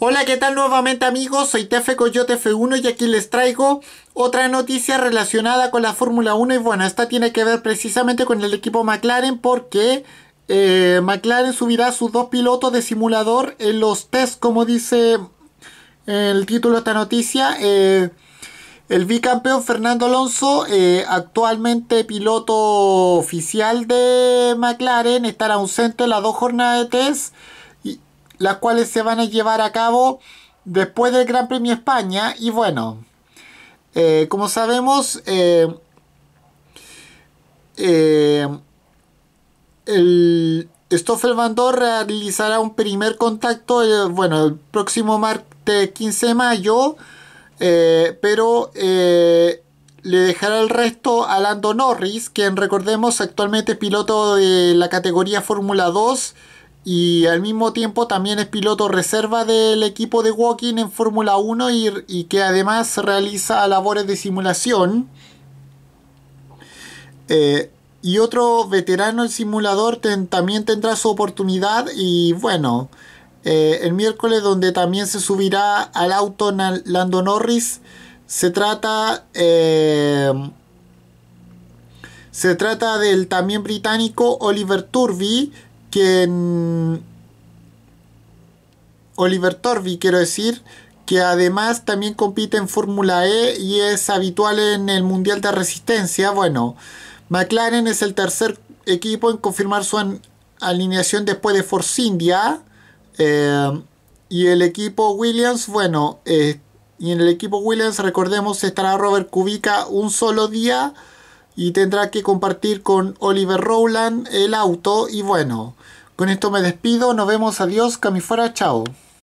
Hola, ¿qué tal nuevamente amigos? Soy Tefe Coyote F1 y aquí les traigo otra noticia relacionada con la Fórmula 1 y bueno, esta tiene que ver precisamente con el equipo McLaren porque eh, McLaren subirá a sus dos pilotos de simulador en los test, como dice el título de esta noticia. Eh, el bicampeón Fernando Alonso, eh, actualmente piloto oficial de McLaren, estará ausente en las dos jornadas de test las cuales se van a llevar a cabo después del Gran Premio España. Y bueno, eh, como sabemos, eh, eh, el Stoffel Van realizará un primer contacto, bueno, el próximo martes 15 de mayo, pero le dejará el resto a Lando Norris, quien recordemos actualmente piloto de la categoría Fórmula 2 y al mismo tiempo también es piloto reserva del equipo de Walking en Fórmula 1 y, y, que además realiza labores de simulación. Eh, y otro veterano del simulador también tendrá su oportunidad y bueno, eh, el miércoles donde también se subirá al auto Lando Norris, se trata... Eh, se trata del también británico Oliver Turvey, quien Oliver Torby, quiero decir, que además también compite en Fórmula E y es habitual en el Mundial de Resistencia. Bueno, McLaren es el tercer equipo en confirmar su alineación después de Force India. Eh, y el equipo Williams, bueno, eh, y en el equipo Williams, recordemos, estará Robert Kubica un solo día y tendrá que compartir con Oliver Rowland el auto. Y bueno, con esto me despido, nos vemos, adiós, camifuera, chao.